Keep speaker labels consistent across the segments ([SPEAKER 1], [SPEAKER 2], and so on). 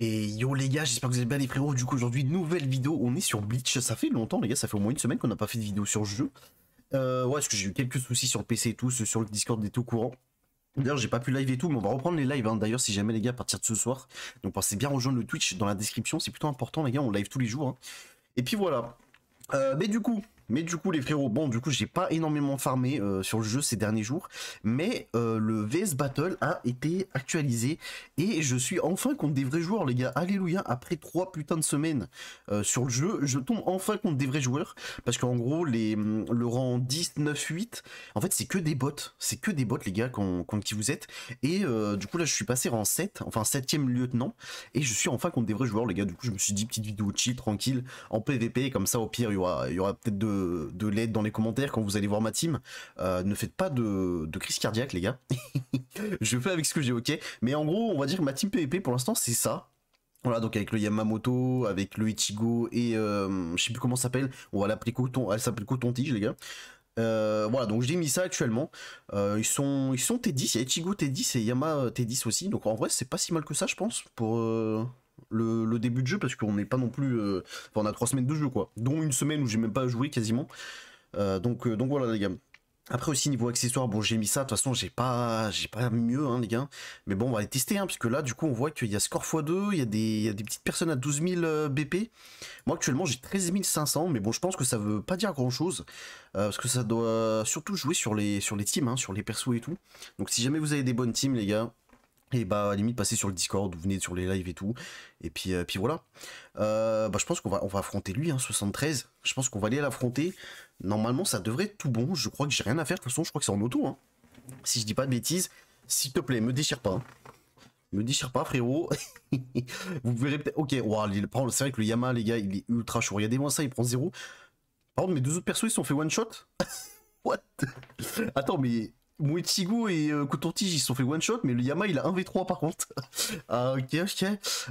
[SPEAKER 1] Et yo les gars, j'espère que vous allez bien les frérots. Du coup aujourd'hui, nouvelle vidéo, on est sur Bleach. Ça fait longtemps les gars, ça fait au moins une semaine qu'on n'a pas fait de vidéo sur le jeu. Euh, ouais, parce que j'ai eu quelques soucis sur le PC et tout, sur le Discord des tout courants. D'ailleurs, j'ai pas pu live et tout, mais on va reprendre les lives. Hein. D'ailleurs, si jamais les gars, à partir de ce soir, donc pensez bien rejoindre le Twitch dans la description, c'est plutôt important les gars, on live tous les jours. Hein. Et puis voilà. Euh, mais du coup, mais du coup, les frérots, bon, du coup, j'ai pas énormément farmé euh, sur le jeu ces derniers jours, mais euh, le VS Battle a été actualisé et je suis enfin contre des vrais joueurs, les gars. Alléluia, après trois putains de semaines euh, sur le jeu, je tombe enfin contre des vrais joueurs parce qu'en gros, les, mm, le rang 10, 9, 8, en fait, c'est que des bots. C'est que des bots, les gars, contre, qui vous êtes. Et du coup, là, je suis passé Rang 7, enfin 7ème lieutenant, et je suis enfin contre des vrais joueurs, les gars. Du coup, je me suis dit, petite vidéo chill, tranquille, en PVP, comme ça, au pire, il y aura, y aura peut-être de de, l'aide dans les commentaires quand vous allez voir ma team. Euh, ne faites pas de, crise cardiaque, les gars. je fais avec ce que j'ai, ok. Mais en gros, on va dire ma team PVP pour l'instant, c'est ça. Voilà, donc avec le Yamamoto, avec le Ichigo et euh, je sais plus comment ça s'appelle. On va l'appeler Coton, elle s'appelle Coton-Tige, les gars. Euh, voilà, donc j'ai mis ça actuellement. ils, sont, ils sont T10, il Ichigo T10 et Yama T10 aussi. Donc en vrai, c'est pas si mal que ça, je pense, pour, le, début de jeu parce qu'on n'est pas non plus. Euh, enfin, on a trois semaines de jeu quoi, dont une semaine où j'ai même pas joué quasiment. Euh, donc, euh, donc voilà les gars. Après aussi niveau accessoires, bon j'ai mis ça, de toute façon j'ai pas j'ai pas mieux hein, les gars. Mais bon on va les tester hein, puisque là du coup on voit qu'il y a score x2, il y a, des, petites personnes à 12 000 BP. Moi actuellement j'ai 13 500 mais bon je pense que ça veut pas dire grand chose. parce que ça doit surtout jouer sur les, sur les teams, hein, sur les persos et tout. Donc si jamais vous avez des bonnes teams les gars, et bah limite passer sur le Discord, vous venez sur les lives et tout. Et puis, euh, puis voilà. Euh, bah, je pense qu'on va, on va affronter lui, hein, 73. Je pense qu'on va aller l'affronter. Normalement ça devrait être tout bon. Je crois que j'ai rien à faire. De toute façon, je crois que c'est en auto. Hein. Si je dis pas de bêtises, s'il te plaît, me déchire pas. Hein. Me déchire pas frérot. vous verrez peut-être. Ok, wow, c'est vrai que le Yama, les gars, il est ultra chaud. Regardez-moi ça, il prend zéro Par contre, mes deux autres persos, ils sont fait one shot. What Attends, mais Moetigo et euh, ils se sont fait one shot, mais le Yama, il a 1v3 par contre. ah, ok, ok.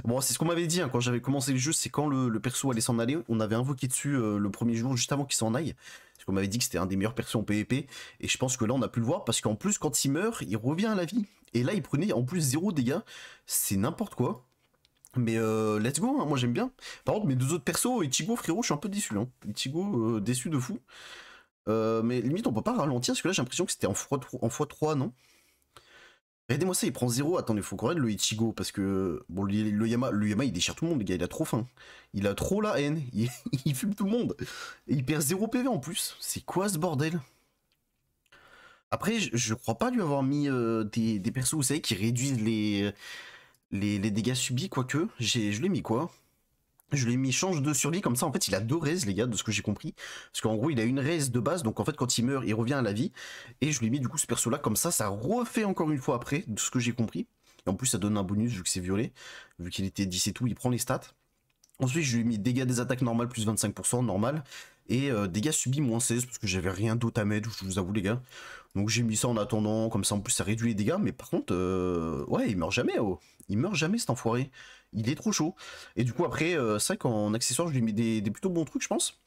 [SPEAKER 1] Bon, c'est ce qu'on m'avait dit hein, quand j'avais commencé le jeu, c'est quand le, perso allait s'en aller, on avait invoqué dessus euh, le premier jour juste avant qu'il s'en aille. Parce qu'on m'avait dit que c'était un des meilleurs persos en PvP, et je pense que là, on a pu le voir, parce qu'en plus, quand il meurt, il revient à la vie. Et là, il prenait en plus zéro dégâts. C'est n'importe quoi. Mais euh, let's go, hein, moi j'aime bien. Par contre, mes deux autres persos, Ichigo, frérot, je suis un peu déçu. Hein. Ichigo, euh, déçu de fou. Euh, mais limite, on peut pas ralentir, parce que là, j'ai l'impression que c'était en x3, non Regardez-moi ça, il prend 0. Attendez, faut qu'on le Ichigo, parce que bon, le, Yama, le Yama, il déchire tout le monde, les gars, il a trop faim. Il a trop la haine, il, fume tout le monde. il perd 0 PV en plus. C'est quoi ce bordel Après, je, crois pas lui avoir mis euh, des, des, persos, vous savez, qui réduisent les, les dégâts subis, quoique. Je l'ai mis quoi je lui ai mis change de survie, comme ça en fait il a deux raises les gars, de ce que j'ai compris. Parce qu'en gros il a une raise de base, donc en fait quand il meurt il revient à la vie. Et je lui ai mis du coup ce perso là, comme ça ça refait encore une fois après, de ce que j'ai compris. Et en plus ça donne un bonus vu que c'est violet, vu qu'il était 10 et tout, il prend les stats. Ensuite je lui ai mis dégâts des attaques normales plus 25%, normal. Et euh, dégâts subis moins 16 parce que j'avais rien d'autre à mettre, je vous avoue les gars. Donc j'ai mis ça en attendant, comme ça en plus ça réduit les dégâts. Mais par contre, euh, ouais il meurt jamais, oh. il meurt jamais cet enfoiré il est trop chaud. Et du coup, après, euh, c'est qu'en accessoire, je lui mets des, des, plutôt bons trucs, je pense.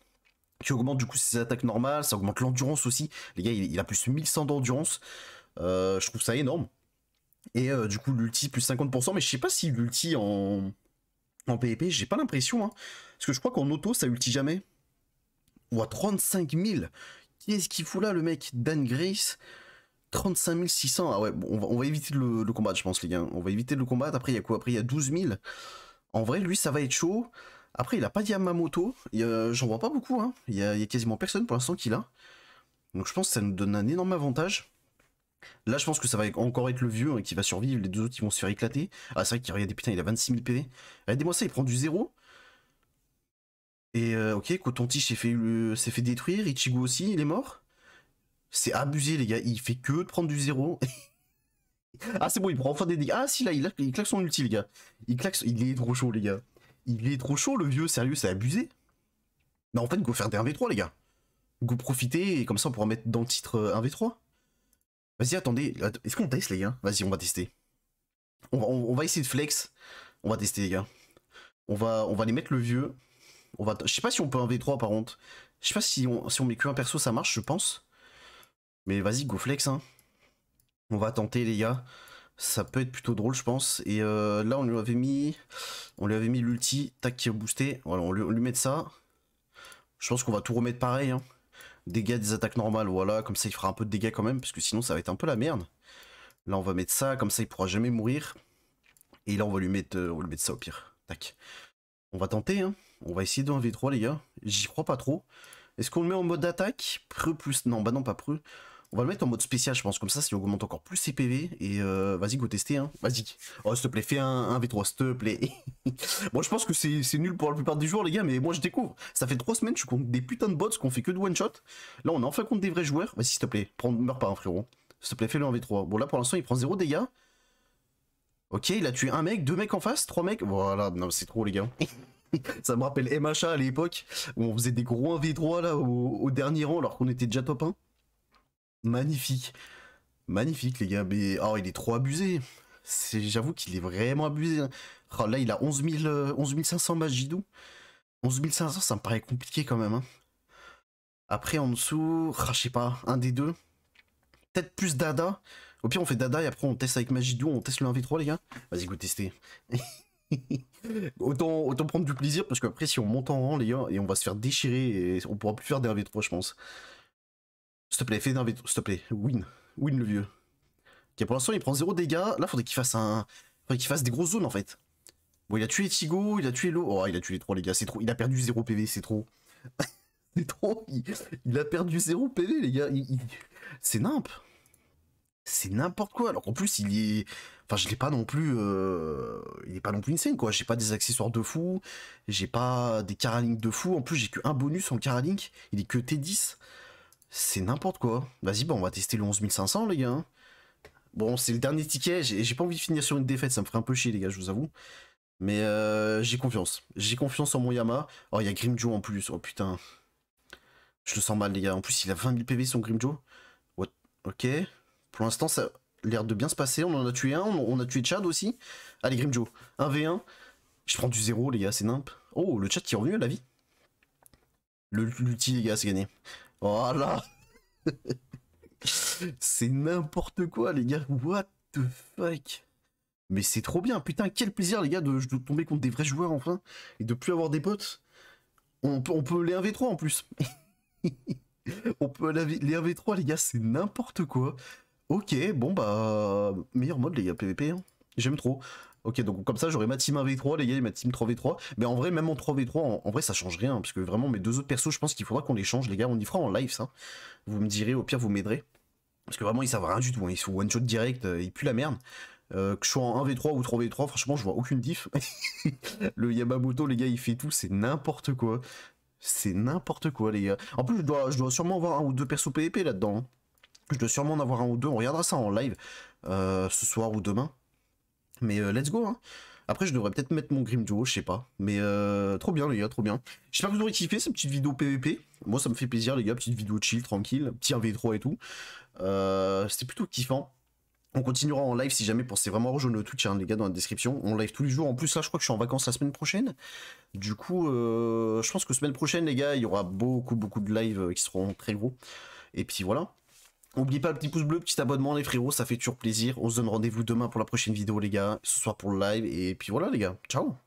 [SPEAKER 1] Qui augmente du coup ses attaques normales, ça augmente l'endurance aussi. Les gars, il, a plus 1100 d'endurance. Euh, je trouve ça énorme. Et euh, du coup, l'ulti plus 50%, mais je sais pas si l'ulti en, en PvP, j'ai pas l'impression. Hein. Parce que je crois qu'en auto, ça ulti jamais. ou à 35 000 Qu'est-ce qu'il fout là, le mec Dan Grace 35 600. Ah ouais, on, va, éviter le, combat, je pense, les gars. On va éviter le combat. Après, il y a quoi Après, il y a 12 000. En vrai, lui, ça va être chaud. Après, il a pas Yamamoto. J'en vois pas beaucoup. Hein. Il, y a, quasiment personne pour l'instant qui l'a. Donc, je pense que ça nous donne un énorme avantage. Là, je pense que ça va encore être le vieux hein, qui va survivre. Les deux autres, qui vont se faire éclater. Ah, c'est vrai qu'il y a il a 26 000 PV. Regardez-moi ça, il prend du zéro. Et euh, ok, coton euh, s'est fait détruire. Ichigo aussi, il est mort. C'est abusé, les gars. Il fait que de prendre du zéro. ah, c'est bon, il prend enfin des dégâts. Ah, si, là, il, claque son ulti, les gars. Il claque... Il est trop chaud, les gars. Il est trop chaud, le vieux. Sérieux, c'est abusé. Non, en fait, go faire des 1v3, les gars. Go profiter, et comme ça, on pourra mettre dans le titre 1v3. Euh, Vas-y, attendez. Est-ce qu'on teste, les gars Vas-y, on va tester. On va, essayer de flex. On va tester, les gars. On va, on va les mettre le vieux. On va... Je sais pas si on peut 1v3, par contre. Je sais pas si on, si on met que un perso, ça marche, je pense. Mais vas-y, go flex, hein. On va tenter, les gars. Ça peut être plutôt drôle, je pense. Et euh, là, on lui avait mis... On lui avait mis l'ulti, tac, qui a boosté. Voilà, on lui, met ça. Je pense qu'on va tout remettre pareil, hein. Dégâts des attaques normales, voilà. Comme ça, il fera un peu de dégâts quand même, parce que sinon, ça va être un peu la merde. Là, on va mettre ça, comme ça, il pourra jamais mourir. Et là, on va lui mettre, euh, on ça au pire. Tac. On va tenter, hein. On va essayer de 1v3, les gars. J'y crois pas trop. Est-ce qu'on le met en mode attaque Preux plus... Non, bah non, pas preux. On va le mettre en mode spécial, je pense. Comme ça, on augmente encore plus ses PV. Et euh, vas-y, go tester. Hein. Vas-y. Oh, s'il te plaît, fais un, un V3, s'il te plaît. Moi je pense que c'est nul pour la plupart des joueurs, les gars. Mais moi, je découvre. Ça fait trois semaines, je suis contre des putains de bots qu'on fait que de one shot. Là, on est enfin contre des vrais joueurs. Vas-y, s'il te plaît. Prends, meurs pas, un hein, frérot. S'il te plaît, fais-le en V3. Bon, là, pour l'instant, il prend zéro dégâts. Ok, il a tué un mec, deux mecs en face, trois mecs. Voilà, non, c'est trop, les gars. ça me rappelle MHA à l'époque, où on faisait des gros 1v3 là au, au dernier rang alors qu'on était déjà top 1. Magnifique. Magnifique, les gars. Mais oh, il est trop abusé. J'avoue qu'il est vraiment abusé. Hein. Oh, là, il a 11, 11 500 11 500, ça me paraît compliqué quand même. Hein. Après, en dessous, oh, je sais pas, un des deux. Peut-être plus Dada. Au pire, on fait Dada et après, on teste avec Magidou, on teste le 1v3, les gars. Vas-y, go tester. autant, autant prendre du plaisir, parce qu'après, si on monte en rang, les gars, et on va se faire déchirer, et on pourra plus faire des v 3 je pense. S'il te plaît, fais énerver, s'il te plaît. Win. Win le vieux. pour l'instant, il prend 0 dégâts. Là, faudrait qu'il fasse un. Faudrait qu'il fasse des grosses zones en fait. Bon, il a tué Tigo, il a tué l'eau. Oh, il a tué les trois, les gars, c'est trop. Il a perdu 0 PV, c'est trop. c'est trop. Il... a perdu 0 PV, les gars. C'est nimp. C'est n'importe quoi. Alors qu'en plus, il est. Enfin, je l'ai pas non plus. Euh, il est pas non plus insane, quoi. J'ai pas des accessoires de fou. J'ai pas des Karalink de fou. En plus, j'ai que un bonus en caralink. Il est que T10 c'est n'importe quoi. Vas-y, bon, on va tester le 11500, les gars. Hein. Bon, c'est le dernier ticket. J'ai pas envie de finir sur une défaite. Ça me ferait un peu chier, les gars, je vous avoue. Mais euh, j'ai confiance. J'ai confiance en mon Yama. Oh, il y a Grimjo en plus. Oh putain. Je le sens mal, les gars. En plus, il a 20 000 PV son Grimjo. What Ok. Pour l'instant, ça a l'air de bien se passer. On en a tué un. On a tué Chad aussi. Allez, Grimjo. 1v1. Je prends du zéro, les gars. C'est nimp. Oh, le Chad qui est revenu à la vie. Le les gars, c'est gagné. Voilà. c'est n'importe quoi, les gars. What the fuck Mais c'est trop bien. Putain, quel plaisir, les gars, de, tomber contre des vrais joueurs enfin et de plus avoir des potes. On, peut, on les 1v3 en plus. on peut les 1v3, les gars, c'est n'importe quoi. Ok, bon bah, meilleur mode, les gars, PVP. J'aime trop. Ok, donc comme ça, j'aurai ma team 1v3, les gars, et ma team 3v3. Mais en vrai, même en 3v3, en, vrai, ça change rien. parce que vraiment, mes deux autres persos, je pense qu'il faudra qu'on les change, les gars. On y fera en live, ça. Vous me direz, au pire, vous m'aiderez. Parce que vraiment, ils savent rien du tout. Hein. ils sont font one shot direct, euh, ils puent la merde. Euh, que je sois en 1v3 ou 3v3, franchement, je vois aucune diff. le Yamamoto, les gars, il fait tout, c'est n'importe quoi. C'est n'importe quoi, les gars. En plus, je dois, je dois sûrement avoir un ou deux persos PvP là-dedans. Hein. Je dois sûrement en avoir un ou deux. On regardera ça en live euh, ce soir ou demain. Mais euh, let's go. Hein. Après, je devrais peut-être mettre mon Grim Duo, je sais pas. Mais euh, trop bien, les gars, trop bien. J'espère que vous aurez kiffé cette petite vidéo PVP. Moi, ça me fait plaisir, les gars. Petite vidéo chill, tranquille. Petit 1v3 et tout. Euh, c'était plutôt kiffant. On continuera en live si jamais pensez vraiment rejoindre le Twitch, hein, les gars, dans la description. On live tous les jours. En plus, là, je crois que je suis en vacances la semaine prochaine. Du coup, je pense que semaine prochaine, les gars, il y aura beaucoup, beaucoup de live qui seront très gros. Et puis voilà. Oublie pas le petit pouce bleu, petit abonnement les frérots, ça fait toujours plaisir. On se donne rendez-vous demain pour la prochaine vidéo les gars, ce soir pour le live, et puis voilà les gars, ciao